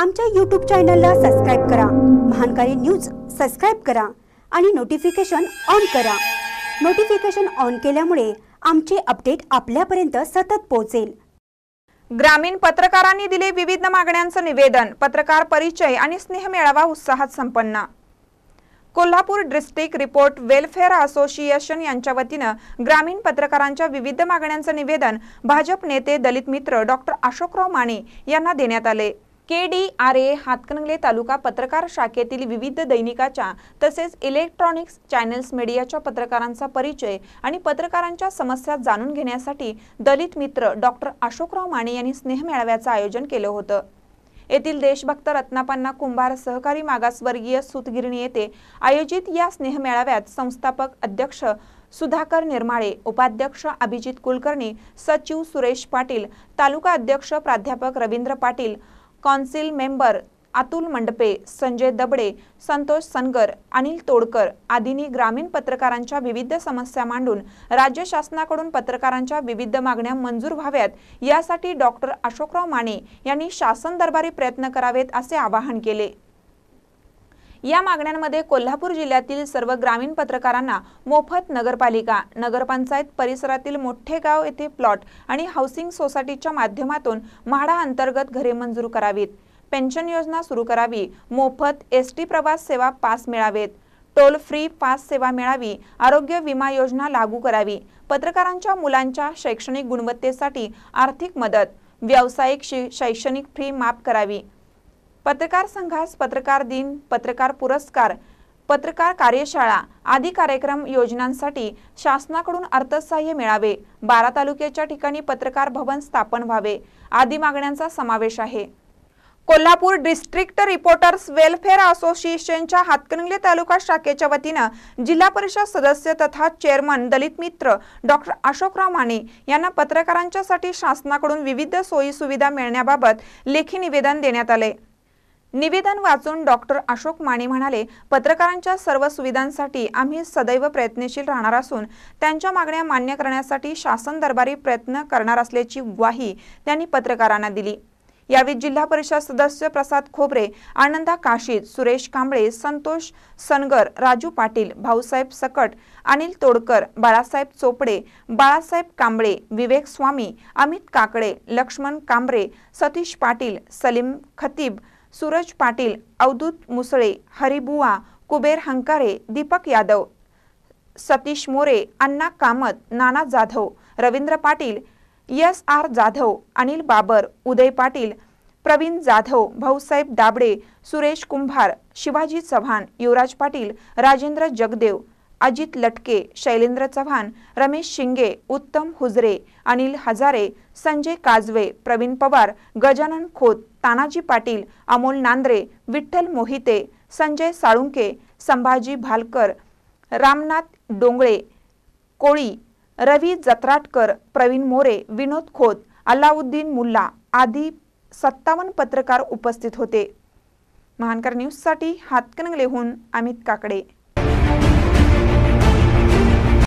आमच्या यूट्यूब चॅनलला सबस्क्राईब करा महानकारी न्यूज सबस्क्राईब करा आणि नोटिफिकेशन ऑन करा नोटिफिकेशन ऑन केल्यामुळे आमचे अपडेट आपल्यापर्यंत सतत पोहोचेल ग्रामीण पत्रकारांनी दिले विविध मागण्यांचं निवेदन पत्रकार परिचय आणि स्नेहमेळावा उत्साहात संपन्न Kolhapur district report welfare association यांच्या वतीनं ग्रामीण पत्रकारांच्या विविध मागण्यांचं निवेदन भाजप नेते दलित मित्र डॉक्टर अशोकराव माने यांना देण्यात आले K D R A Hatkanangale तालुका पत्रकार शाखेतील विविध दैनिकाच्या तसेच इलेक्ट्रॉनिक्स चॅनल्स मीडियाच्या पत्रकारांचा परिचय आणि पत्रकारांच्या समस्या जाणून घेण्यासाठी दलित मित्र डॉक्टर अशोकराव माने यांनी स्नेह मेळाव्याचं आयोजन केलं होतं येथील देशभक्त रत्नापांना कुंभार सहकारी मागासवर्गीय सुतगिरणी येथे आयोजित या स्नेह मेळाव्यात संस्थापक अध्यक्ष सुधाकर निर्माळे उपाध्यक्ष अभिजित कुलकर्णी सचिव सुरेश पाटील तालुका अध्यक्ष प्राध्यापक रवींद्र पाटील कॉन्सिल मेंबर अतुल मंडपे संजय दबडे संतोष सनगर अनिल तोडकर आदींनी ग्रामीण पत्रकारांच्या विविध समस्या मांडून राज्य शासनाकडून पत्रकारांच्या विविध मागण्या मंजूर व्हाव्यात यासाठी डॉक्टर अशोकराव माने यांनी शासन दरबारी प्रयत्न करावेत असे आवाहन केले या मागण्यांमध्ये कोल्हापूर जिल्ह्यातील सर्व ग्रामीण पत्रकारांना मोफत नगरपालिका नगरपंचायत परिसरातील मोठे गाव येथे प्लॉट आणि हाऊसिंग सोसायटीच्या माध्यमातून म्हाडा अंतर्गत घरे मंजूर करावीत पेन्शन योजना सुरू करावी मोफत एस टी प्रवास सेवा पास मिळावेत टोल फ्री पास सेवा मिळावी आरोग्य विमा योजना लागू करावी पत्रकारांच्या मुलांच्या शैक्षणिक गुणवत्तेसाठी आर्थिक मदत व्यावसायिक शैक्षणिक फी माफ करावी पत्रकार संघास पत्रकार दिन पत्रकार पुरस्कार पत्रकार कार्यशाळा आदी कार्यक्रम योजनांसाठी शासनाकडून अर्थसहाय्य मिळावे बारा तालुक्याच्या ठिकाणी पत्रकार भवन स्थापन व्हावे आदी मागण्यांचा समावेश आहे कोल्हापूर डिस्ट्रिक्ट रिपोर्टर्स वेलफेअर असोसिएशनच्या हातकणंगले तालुका शाखेच्या वतीनं जिल्हा परिषद सदस्य तथा चेअरमन दलित मित्र डॉक्टर अशोकराव माने यांना पत्रकारांच्यासाठी शासनाकडून विविध सोयी सुविधा मिळण्याबाबत लेखी निवेदन देण्यात आले निवेदन वाचून डॉक्टर अशोक माने म्हणाले पत्रकारांच्या सर्व सुविधांसाठी आम्ही सदैव प्रयत्नशील राहणार असून त्यांच्या मागण्या मान्य करण्यासाठी शासन दरबारी प्रयत्न करणार असल्याची ग्वाही त्यांनी पत्रकारांना दिली यावेळी जिल्हा परिषद सदस्य प्रसाद खोबरे आनंदा काशीद सुरेश कांबळे संतोष सनगर राजू पाटील भाऊसाहेब सकट अनिल तोडकर बाळासाहेब चोपडे बाळासाहेब कांबळे विवेक स्वामी अमित काकडे लक्ष्मण कांबरे सतीश पाटील सलीम खतीब सूरज पाटील अवधूत मुसळे हरिबुवा कुबेर हंकारे दीपक यादव सतीश मोरे अण्णा कामत नाना जाधव रवींद्र पाटील यस आर जाधव अनिल बाबर उदय पाटील प्रवीण जाधव भाऊसाहेब दाबडे सुरेश कुंभार शिवाजी चव्हाण युवराज पाटील राजेंद्र जगदेव अजित लटके शैलेंद्र चव्हाण रमेश शिंगे उत्तम हुजरे अनिल हजारे संजय काजवे प्रवीण पवार गजानन खोत तानाजी पाटील अमोल नांद्रे विठ्ठल मोहिते संजय साळुंके संभाजी भालकर रामनाथ डोंगळे कोळी रवी जत्राटकर प्रवीण मोरे विनोद खोत अल्लाउद्दीन मुल्ला आदी सत्तावन्न पत्रकार उपस्थित होते महानकर न्यूजसाठी हातकणंगलेहून अमित काकडे